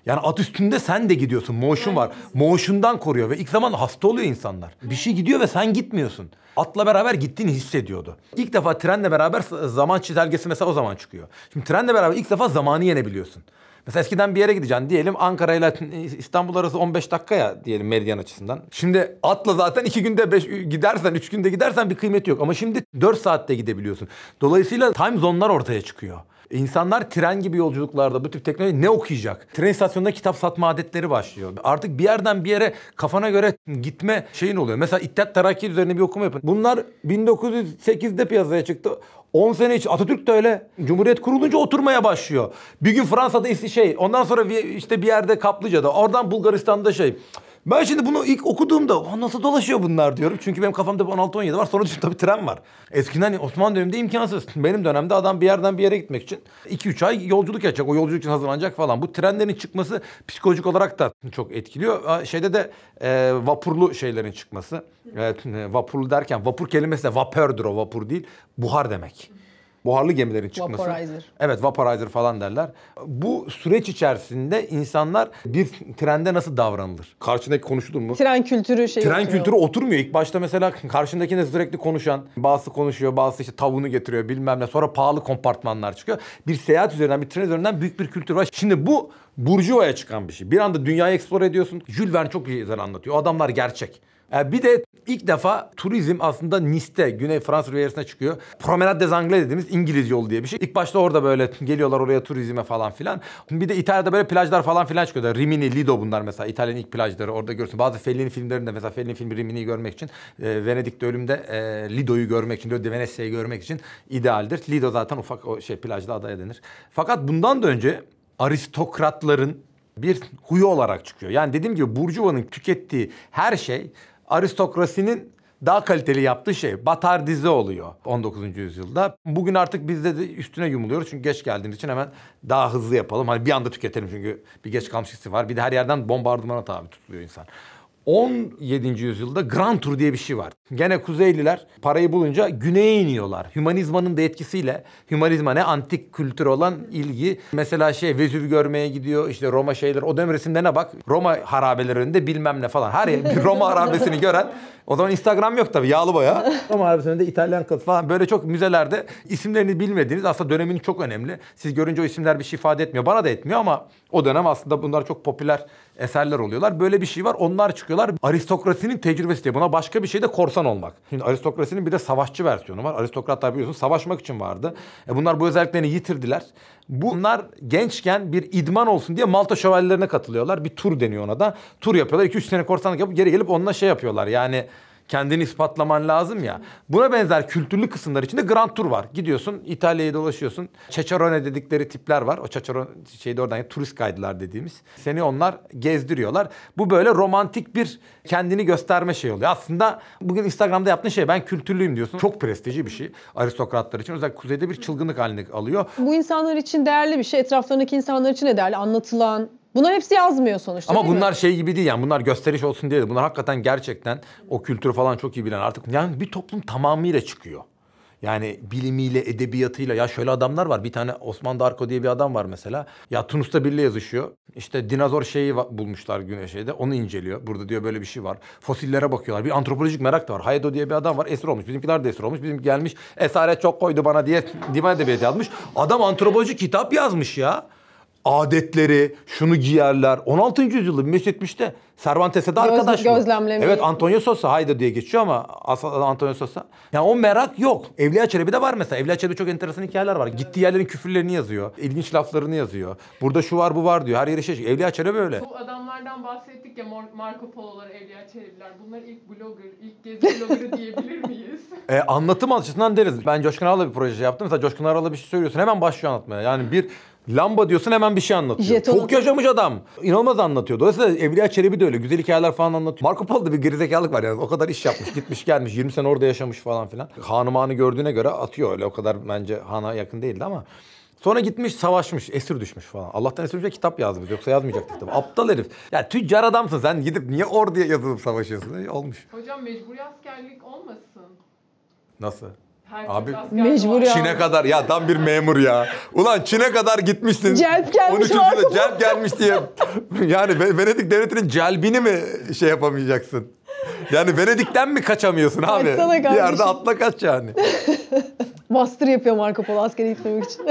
Yani at üstünde sen de gidiyorsun. Motion var. Motion'dan koruyor ve ilk zaman hasta oluyor insanlar. Bir şey gidiyor ve sen gitmiyorsun. Atla beraber gittiğini hissediyordu. İlk defa trenle beraber zaman çizelgesi mesela o zaman çıkıyor. Şimdi trenle beraber ilk defa zamanı yenebiliyorsun. Mesela eskiden bir yere gideceksin diyelim Ankara ile İstanbul arası 15 dakika ya diyelim meridyen açısından. Şimdi atla zaten 2 günde 5 gidersen 3 günde gidersen bir kıymeti yok ama şimdi 4 saatte gidebiliyorsun. Dolayısıyla time zonlar ortaya çıkıyor. İnsanlar tren gibi yolculuklarda bu tip teknoloji ne okuyacak? Tren istasyonunda kitap satma adetleri başlıyor. Artık bir yerden bir yere kafana göre gitme şeyin oluyor. Mesela İttihat Terakki üzerine bir okuma yapın. Bunlar 1908'de piyasaya çıktı. 10 sene hiç Atatürk de öyle. Cumhuriyet kurulunca oturmaya başlıyor. Bir gün Fransa'da şey ondan sonra işte bir yerde Kaplıca'da oradan Bulgaristan'da şey ben şimdi bunu ilk okuduğumda nasıl dolaşıyor bunlar diyorum. Çünkü benim kafamda 16-17 var. Sonra düşündüm tabii tren var. Eskiden hani Osmanlı döneminde imkansız. Benim dönemde adam bir yerden bir yere gitmek için 2-3 ay yolculuk yapacak. O yolculuk için hazırlanacak falan. Bu trenlerin çıkması psikolojik olarak da çok etkiliyor. Şeyde de e, vapurlu şeylerin çıkması. E, e, vapurlu derken vapur kelimesi de vapördür o vapur değil. Buhar demek buharlı gemilerin çıkması. Vaporizer. Evet vaporizer falan derler. Bu süreç içerisinde insanlar bir trende nasıl davranılır? Karşındaki konuşulur mu? Tren kültürü şey Tren oturuyor. kültürü oturmuyor. İlk başta mesela karşındakine sürekli konuşan, bazısı konuşuyor, bazısı işte tavuğunu getiriyor bilmem ne. Sonra pahalı kompartmanlar çıkıyor. Bir seyahat üzerinden, bir tren üzerinden büyük bir kültür var. Şimdi bu Burjuva'ya çıkan bir şey. Bir anda dünyayı explore ediyorsun. Jules Verne çok güzel anlatıyor. O adamlar gerçek. E, bir de ilk defa turizm aslında Nice'te, Güney Fransa Riviera'sına çıkıyor. Promenade des Anglais dediğimiz İngiliz yolu diye bir şey. İlk başta orada böyle geliyorlar oraya turizme falan filan. Bir de İtalya'da böyle plajlar falan filan çıkıyor. da. Rimini, Lido bunlar mesela. İtalya'nın ilk plajları orada görürsün. Bazı Fellini filmlerinde mesela Fellini filmi Rimini'yi görmek için, e, Venedik'te ölümde e, Lido'yu görmek için, Venezia'yı görmek için idealdir. Lido zaten ufak o şey plajda adaya denir. Fakat bundan da önce aristokratların bir huyu olarak çıkıyor. Yani dediğim gibi Burcuva'nın tükettiği her şey aristokrasinin daha kaliteli yaptığı şey batardize oluyor 19. yüzyılda. Bugün artık biz de üstüne yumuluyoruz çünkü geç geldiğimiz için hemen daha hızlı yapalım. Hani bir anda tüketelim çünkü bir geç kalmış hissi var. Bir de her yerden bombardımana tabi tutuluyor insan. 17. yüzyılda Grand Tour diye bir şey var. Gene Kuzeyliler parayı bulunca güneye iniyorlar. Hümanizmanın da etkisiyle. Hümanizma ne? Antik kültür olan ilgi. Mesela şey Vezüv görmeye gidiyor. işte Roma şeyler. O dönem resimlerine bak. Roma harabelerinde bilmem ne falan. Her yer Roma harabesini gören. O zaman Instagram yok tabii. Yağlı boya. Roma harabesinde İtalyan kız falan. Böyle çok müzelerde isimlerini bilmediğiniz aslında dönemin çok önemli. Siz görünce o isimler bir şey ifade etmiyor. Bana da etmiyor ama o dönem aslında bunlar çok popüler eserler oluyorlar. Böyle bir şey var. Onlar çıkıyorlar. Aristokrasinin tecrübesi diye. Buna başka bir şey de korsan olmak. Şimdi aristokrasinin bir de savaşçı versiyonu var. Aristokratlar biliyorsun savaşmak için vardı. E bunlar bu özelliklerini yitirdiler. Bunlar gençken bir idman olsun diye Malta şövalyelerine katılıyorlar. Bir tur deniyor ona da. Tur yapıyorlar. 2-3 sene korsanlık yapıp geri gelip onunla şey yapıyorlar. Yani kendini ispatlaman lazım ya. Buna benzer kültürlü kısımlar içinde Grand Tour var. Gidiyorsun İtalya'yı dolaşıyorsun. Çeçerone dedikleri tipler var. O Çeçerone şeyde oradan yani, turist kaydılar dediğimiz. Seni onlar gezdiriyorlar. Bu böyle romantik bir kendini gösterme şey oluyor. Aslında bugün Instagram'da yaptığın şey ben kültürlüyüm diyorsun. Çok prestijli bir şey aristokratlar için. Özellikle kuzeyde bir çılgınlık halini alıyor. Bu insanlar için değerli bir şey. Etraflarındaki insanlar için de değerli. Anlatılan, Bunlar hepsi yazmıyor sonuçta. Ama bunlar mi? şey gibi değil yani bunlar gösteriş olsun diye de bunlar hakikaten gerçekten o kültürü falan çok iyi bilen artık yani bir toplum tamamıyla çıkıyor. Yani bilimiyle, edebiyatıyla ya şöyle adamlar var. Bir tane Osman Darko diye bir adam var mesela. Ya Tunus'ta biriyle yazışıyor. İşte dinozor şeyi bulmuşlar Güneş'e onu inceliyor. Burada diyor böyle bir şey var. Fosillere bakıyorlar. Bir antropolojik merak da var. Haydo diye bir adam var. Esir olmuş. Bizimkiler de esir olmuş. Bizim gelmiş esaret çok koydu bana diye divan edebiyatı yazmış. Adam antropolojik kitap yazmış ya adetleri, şunu giyerler. 16. yüzyılda 1570'te Cervantes'e de Göz, arkadaş mı? Evet Antonio Sosa Hayda diye geçiyor ama aslında Antonio Sosa. Yani o merak yok. Evliya Çelebi de var mesela. Evliya Çelebi çok enteresan hikayeler var. Evet. Gittiği yerlerin küfürlerini yazıyor. ilginç laflarını yazıyor. Burada şu var bu var diyor. Her yeri şey. Evliya Çelebi öyle. Bu adamlardan bahsettik ya Marco Polo'lar, Evliya Çelebi'ler. Bunlar ilk blogger, ilk gezi blogger diyebilir miyiz? e, anlatım açısından deriz. Ben Coşkun Aral'la bir proje yaptım. Mesela Coşkun Aral'la bir şey söylüyorsun. Hemen başlıyor anlatmaya. Yani bir Lamba diyorsun hemen bir şey anlatıyor. Jeton Çok yaşamış adam. İnanılmaz anlatıyor. Dolayısıyla Evliya Çelebi de öyle. Güzel hikayeler falan anlatıyor. Marco Polo'da bir gerizekalılık var yani. O kadar iş yapmış, gitmiş gelmiş. 20 sene orada yaşamış falan filan. Hanımanı gördüğüne göre atıyor öyle. O kadar bence Han'a yakın değildi ama. Sonra gitmiş savaşmış, esir düşmüş falan. Allah'tan esir düşmüş kitap yazmış. Yoksa yazmayacaktı tabii. Aptal herif. Ya tüccar adamsın sen gidip niye orduya yazılıp savaşıyorsun? E, olmuş. Hocam mecburi askerlik olmasın. Nasıl? Abi mecbur ya. Çin'e kadar ya tam bir memur ya. Ulan Çin'e kadar gitmişsin. Celp gelmiş 13. var. Celp gelmiş diye. Yani Venedik devletinin celbini mi şey yapamayacaksın? Yani Venedik'ten mi kaçamıyorsun abi? Bir yerde atla kaç yani. Bastır yapıyor Marco Polo askere gitmemek için.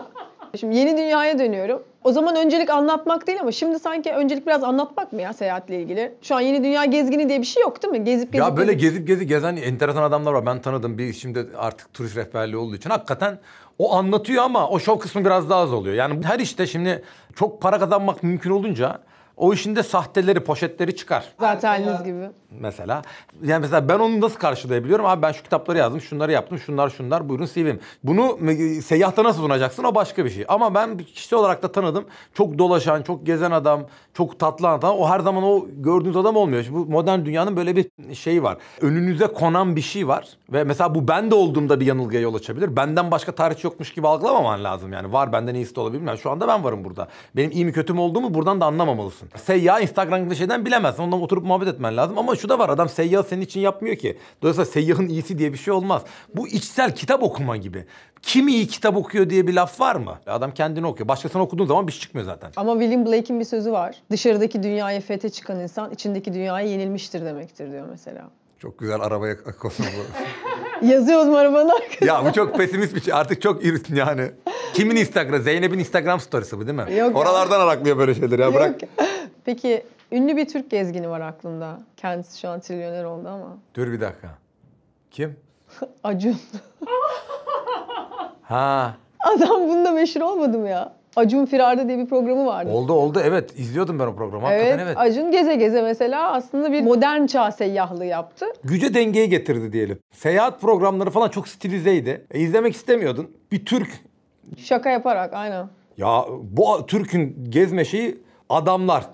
Şimdi yeni dünyaya dönüyorum. O zaman öncelik anlatmak değil ama şimdi sanki öncelik biraz anlatmak mı ya seyahatle ilgili? Şu an yeni dünya gezgini diye bir şey yok değil mi? Gezip gezip. Ya böyle gezip gezip, gezip gezen enteresan adamlar var. Ben tanıdım. Bir şimdi artık turist rehberliği olduğu için hakikaten o anlatıyor ama o şov kısmı biraz daha az oluyor. Yani her işte şimdi çok para kazanmak mümkün olunca o işin de sahteleri, poşetleri çıkar. Zaten haliniz gibi. Mesela. Yani mesela ben onu nasıl karşılayabiliyorum? Abi ben şu kitapları yazdım, şunları yaptım, şunlar şunlar, buyurun CV'm. Bunu seyyahta nasıl sunacaksın o başka bir şey. Ama ben kişi olarak da tanıdım. Çok dolaşan, çok gezen adam, çok tatlı adam. O her zaman o gördüğünüz adam olmuyor. Şimdi bu modern dünyanın böyle bir şeyi var. Önünüze konan bir şey var. Ve mesela bu ben de olduğumda bir yanılgıya yol açabilir. Benden başka tarihçi yokmuş gibi algılamaman lazım yani. Var benden iyisi de olabilir. Yani şu anda ben varım burada. Benim iyi mi kötü mü olduğumu buradan da anlamamalısın bilemezsin. Seyyah Instagram'daki şeyden bilemezsin. Ondan oturup muhabbet etmen lazım. Ama şu da var adam seyyah senin için yapmıyor ki. Dolayısıyla seyyahın iyisi diye bir şey olmaz. Bu içsel kitap okuma gibi. Kim iyi kitap okuyor diye bir laf var mı? Adam kendini okuyor. Başkasını okuduğun zaman bir şey çıkmıyor zaten. Ama William Blake'in bir sözü var. Dışarıdaki dünyaya fete çıkan insan içindeki dünyaya yenilmiştir demektir diyor mesela. Çok güzel arabaya konu bu. Yazıyoruz mu arabanın arkasına? Ya bu çok pesimist bir şey. Artık çok irit yani. Kimin Instagram? Zeynep'in Instagram storiesi bu değil mi? Yok Oralardan ya. araklıyor böyle şeyler ya. Bırak. Yok. Peki ünlü bir Türk gezgini var aklında. Kendisi şu an trilyoner oldu ama. Dur bir dakika. Kim? Acun. ha. Adam bunda meşhur olmadı mı ya? Acun Firarda diye bir programı vardı. Oldu oldu evet izliyordum ben o programı evet, hakikaten evet. Acun geze geze mesela aslında bir modern çağ seyyahlığı yaptı. Güce dengeyi getirdi diyelim. Seyahat programları falan çok stilizeydi. E, izlemek istemiyordun. Bir Türk. Şaka yaparak aynen. Ya bu Türk'ün gezme şeyi adamlar.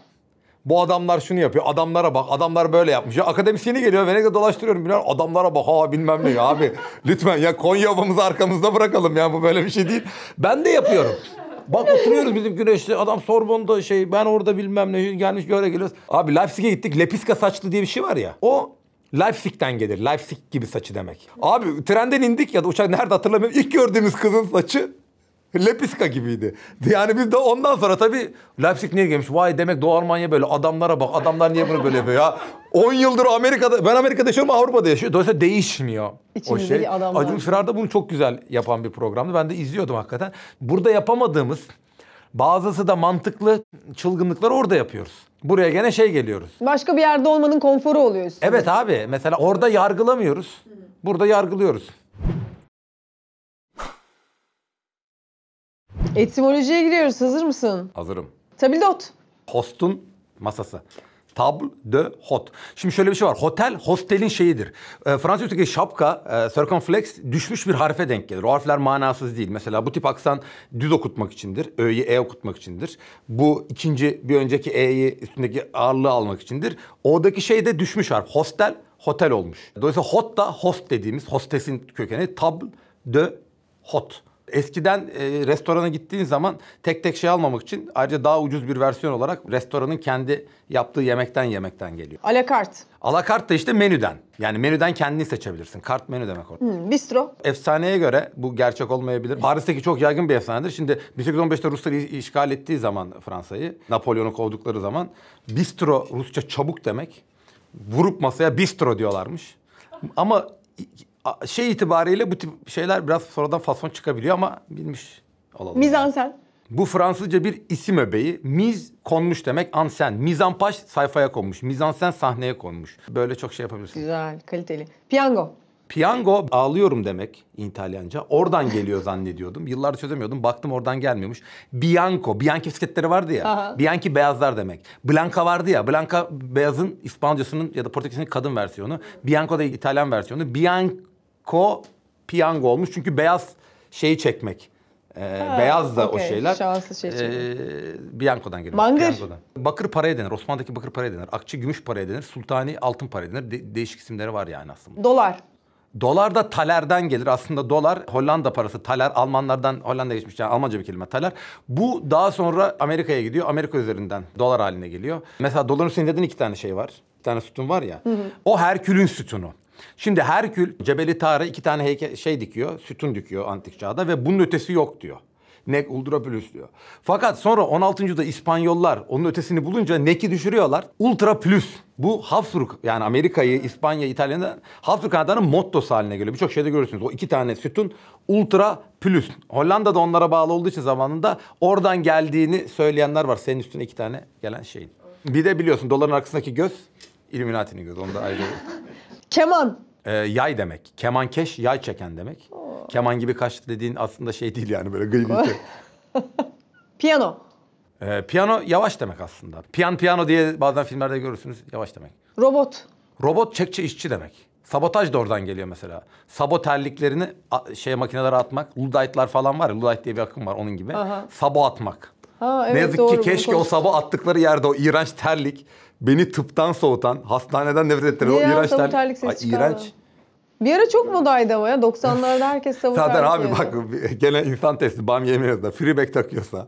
Bu adamlar şunu yapıyor. Adamlara bak. Adamlar böyle yapmış. Ya akademisyeni geliyor. Venedik'te dolaştırıyorum. Bilmem, adamlara bak. Ha bilmem ne. Abi lütfen ya Konya obamızı arkamızda bırakalım. Ya bu böyle bir şey değil. Ben de yapıyorum. Bak oturuyoruz bizim güneşte. Adam Sorbon'da şey ben orada bilmem ne gelmiş böyle geliyoruz. Abi Leipzig'e gittik. Lepiska saçlı diye bir şey var ya. O Leipzig'ten gelir. Leipzig gibi saçı demek. Abi trenden indik ya da uçak nerede hatırlamıyorum. İlk gördüğümüz kızın saçı Lepiska gibiydi. Yani biz de ondan sonra tabii Leipzig niye gelmiş? Vay demek Doğu Almanya böyle. Adamlara bak. Adamlar niye bunu böyle yapıyor ya? 10 yıldır Amerika'da, ben Amerika'da yaşıyorum Avrupa'da yaşıyorum. Dolayısıyla değişmiyor İçimizdeki o şey. Adamlar. Acun Firar'da bunu çok güzel yapan bir programdı. Ben de izliyordum hakikaten. Burada yapamadığımız bazısı da mantıklı çılgınlıkları orada yapıyoruz. Buraya gene şey geliyoruz. Başka bir yerde olmanın konforu oluyor üstüne. Evet abi. Mesela orada yargılamıyoruz. Burada yargılıyoruz. Etimolojiye giriyoruz. Hazır mısın? Hazırım. Tabildot. Host'un masası. Table de hot. Şimdi şöyle bir şey var. Hotel, hostelin şeyidir. E, ee, Fransızca'daki şapka, e, circumflex düşmüş bir harfe denk gelir. O harfler manasız değil. Mesela bu tip aksan düz okutmak içindir. Ö'yü E okutmak içindir. Bu ikinci, bir önceki E'yi üstündeki ağırlığı almak içindir. O'daki şey de düşmüş harf. Hostel, hotel olmuş. Dolayısıyla hot da host dediğimiz, hostesin kökeni. Table de hot. Eskiden e, restorana gittiğin zaman tek tek şey almamak için ayrıca daha ucuz bir versiyon olarak restoranın kendi yaptığı yemekten yemekten geliyor. Alakart. Alakart da işte menüden. Yani menüden kendini seçebilirsin. Kart menü demek orada. Hmm, bistro. Efsaneye göre bu gerçek olmayabilir. Paris'teki çok yaygın bir efsanedir. Şimdi 1815'te Ruslar işgal ettiği zaman Fransa'yı, Napolyon'u kovdukları zaman bistro Rusça çabuk demek. Vurup masaya bistro diyorlarmış. Ama şey itibariyle bu tip şeyler biraz sonradan fason çıkabiliyor ama bilmiş olalım. Mizansen. Bu Fransızca bir isim öbeği. Miz konmuş demek ansen. Mizanpaş sayfaya konmuş. Mizansen sahneye konmuş. Böyle çok şey yapabilirsin. Güzel, kaliteli. Piyango. Piyango ağlıyorum demek İtalyanca. Oradan geliyor zannediyordum. Yıllardır çözemiyordum. Baktım oradan gelmiyormuş. Bianco. Bianchi bisikletleri vardı ya. Aha. Bianchi beyazlar demek. Blanca vardı ya. Blanca beyazın İspanyolcasının ya da Portekiz'in kadın versiyonu. Bianco da İtalyan versiyonu. Bianco ko piyango olmuş. Çünkü beyaz şeyi çekmek. Ee, ha, beyaz da okay. o şeyler. Şanslı şey. Ee, Bianco'dan geliyor. Mangır. Bianco'dan. Bakır paraya denir. Osmanlı'daki bakır paraya denir. Akçe gümüş paraya denir. Sultani altın paraya denir. De- değişik isimleri var yani aslında. Dolar. Dolar da talerden gelir. Aslında dolar Hollanda parası. Taler Almanlardan Hollanda'ya geçmiş. Yani Almanca bir kelime taler. Bu daha sonra Amerika'ya gidiyor. Amerika üzerinden dolar haline geliyor. Mesela doların senin dediğin iki tane şey var. Bir tane sütun var ya. Hı hı. O Herkül'ün sütunu. Şimdi Herkül Cebeli Tarı iki tane heykel şey dikiyor, sütun dikiyor antik çağda ve bunun ötesi yok diyor. Nek Ultrapülüs diyor. Fakat sonra 16. yüzyılda İspanyollar onun ötesini bulunca Nek'i düşürüyorlar. Ultrapülüs. Bu Habsburg yani Amerika'yı, İspanya, İtalya'da Habsburg Kanada'nın mottosu haline geliyor. Birçok şeyde görürsünüz. O iki tane sütun ultra plus. Hollanda'da onlara bağlı olduğu için zamanında oradan geldiğini söyleyenler var. Senin üstüne iki tane gelen şeyin. Bir de biliyorsun doların arkasındaki göz Illuminati'nin gözü. Onu da ayrı Keman. Ee, yay demek. Keman keş, yay çeken demek. Oo. Keman gibi kaç dediğin aslında şey değil yani böyle gıy şey. gıy. piyano. Ee, piyano yavaş demek aslında. Piyan piyano diye bazen filmlerde görürsünüz. Yavaş demek. Robot. Robot çekçi işçi demek. Sabotaj da oradan geliyor mesela. Saboterliklerini şey makinelere atmak. Luddite'lar falan var ya. Luddite diye bir akım var onun gibi. Aha. Sabo atmak. Ha, evet, ne yazık doğru, ki keşke o sabah attıkları yerde o iğrenç terlik beni tıptan soğutan, hastaneden nefret ettiren o iğrenç terlik. terlik Ay, iğrenç. Bir ara çok modaydı ama ya 90'larda herkes savun Zaten abi bak gene insan testi bam yemiyorsa, freeback takıyorsa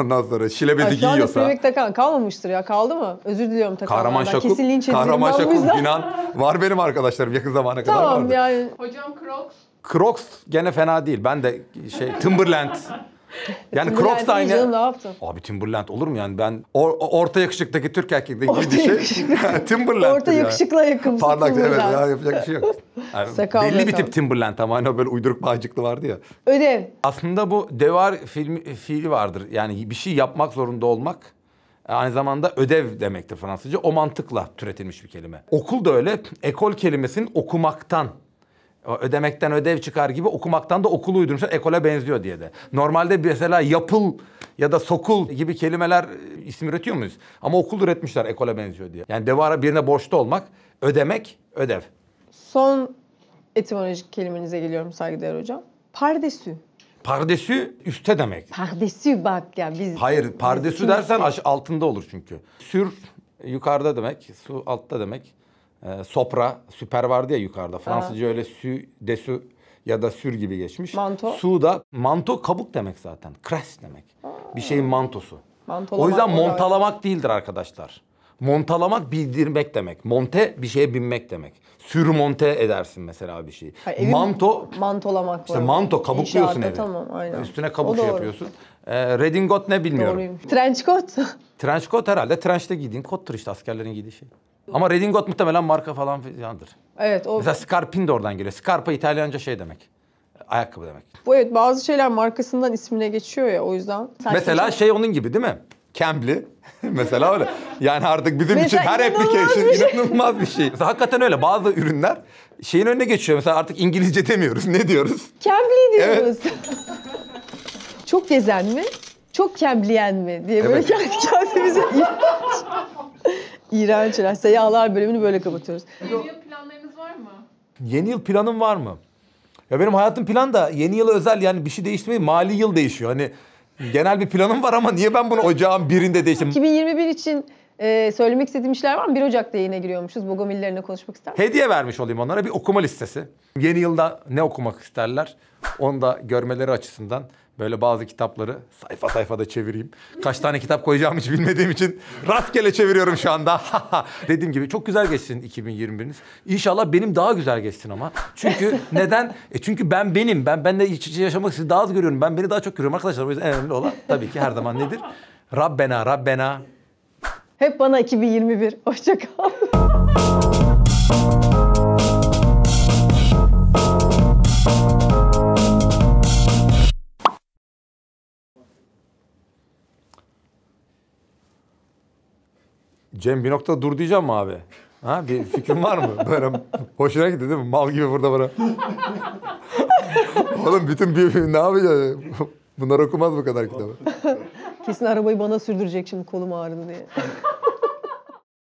ondan sonra şile bezi giyiyorsa. Şu anda takan kalmamıştır ya kaldı mı? Özür diliyorum takanlardan. Kahraman Şakul, Kahraman Şakul, Binan var benim arkadaşlarım yakın zamana kadar vardı. Tamam yani. Hocam Crocs. Crocs gene fena değil. Ben de şey Timberland yani Crocs da aynı. Canım, ne yaptın? Abi Timberland olur mu yani ben or, orta yakışıktaki Türk erkekte gibi bir şey. Timberland. Orta yakışıkla yakın. Parmak evet ya, yapacak bir şey yok. Yani sakal belli sakal. bir tip Timberland ama hani böyle uyduruk bağcıklı vardı ya. Ödev. Aslında bu devar filmi, fiili vardır. Yani bir şey yapmak zorunda olmak aynı zamanda ödev demektir Fransızca. O mantıkla türetilmiş bir kelime. Okul da öyle. Ekol kelimesinin okumaktan ödemekten ödev çıkar gibi okumaktan da okulu uydurmuşlar. Ekole benziyor diye de. Normalde mesela yapıl ya da sokul gibi kelimeler e, isim üretiyor muyuz? Ama okul üretmişler ekole benziyor diye. Yani devara birine borçlu olmak, ödemek, ödev. Son etimolojik kelimenize geliyorum saygıdeğer hocam. Pardesü. Pardesü üste demek. Pardesü bak ya biz... Hayır pardesü biz dersen altında olur çünkü. Sür yukarıda demek, su altta demek e, sopra süper vardı ya yukarıda. Fransızca öyle sü, desu ya da sür gibi geçmiş. Manto. Su da manto kabuk demek zaten. Kres demek. Aa. Bir şeyin mantosu. Mantolamak o yüzden montalamak olarak. değildir arkadaşlar. Montalamak bildirmek demek. Monte bir şeye binmek demek. sür monte edersin mesela bir şeyi. Hayır, manto mantolamak işte var. manto kabukluyorsun İnşaatta, evi. Tamam, aynen. Üstüne kabuk şey yapıyorsun. E, ee, redingot ne bilmiyorum. Doğruyum. Trench coat. trench coat herhalde trench'te giydiğin kottur işte askerlerin giydiği şey. Ama Redingot muhtemelen marka falan filandır. Evet. O... Mesela Scarpin de oradan geliyor. Scarpa İtalyanca şey demek. Ayakkabı demek. Bu evet bazı şeyler markasından ismine geçiyor ya o yüzden. Sen Mesela şey onun gibi değil mi? Cambly. Mesela öyle. Yani artık bizim Mesela için her application şey. inanılmaz bir şey. Mesela hakikaten öyle bazı ürünler şeyin önüne geçiyor. Mesela artık İngilizce demiyoruz. Ne diyoruz? Cambly diyoruz. Evet. Çok gezen mi? Çok kembliyen mi diye böyle evet. kendi kendimize iğrençler. Seyahalar bölümünü böyle kapatıyoruz. Yeni yıl planlarınız var mı? Yeni yıl planım var mı? Ya benim hayatım plan da yeni yıla özel yani bir şey değiştirmiyor. Mali yıl değişiyor. Hani genel bir planım var ama niye ben bunu ocağın birinde değiştim? 2021 için e, söylemek istediğim şeyler var mı? 1 Ocak'ta yayına giriyormuşuz. Bogomillerine konuşmak ister misin? Hediye vermiş olayım onlara bir okuma listesi. Yeni yılda ne okumak isterler? Onu da görmeleri açısından. Böyle bazı kitapları sayfa sayfada çevireyim. Kaç tane kitap koyacağım hiç bilmediğim için rastgele çeviriyorum şu anda. Dediğim gibi çok güzel geçsin 2021'iniz. İnşallah benim daha güzel geçsin ama. Çünkü neden? E çünkü ben benim. Ben benle iç içe yaşamak sizi daha az görüyorum. Ben beni daha çok görüyorum arkadaşlar. O yüzden en önemli olan tabii ki her zaman nedir? Rabbena, Rabbena. Hep bana 2021. Hoşçakal. Cem bir nokta dur diyeceğim mi abi? Ha bir fikrin var mı? Böyle hoşuna gitti değil mi? Mal gibi burada bana. Oğlum bütün bir ne yapacağız? Bunlar okumaz bu kadar kitabı. Kesin arabayı bana sürdürecek şimdi kolum ağrıdı diye.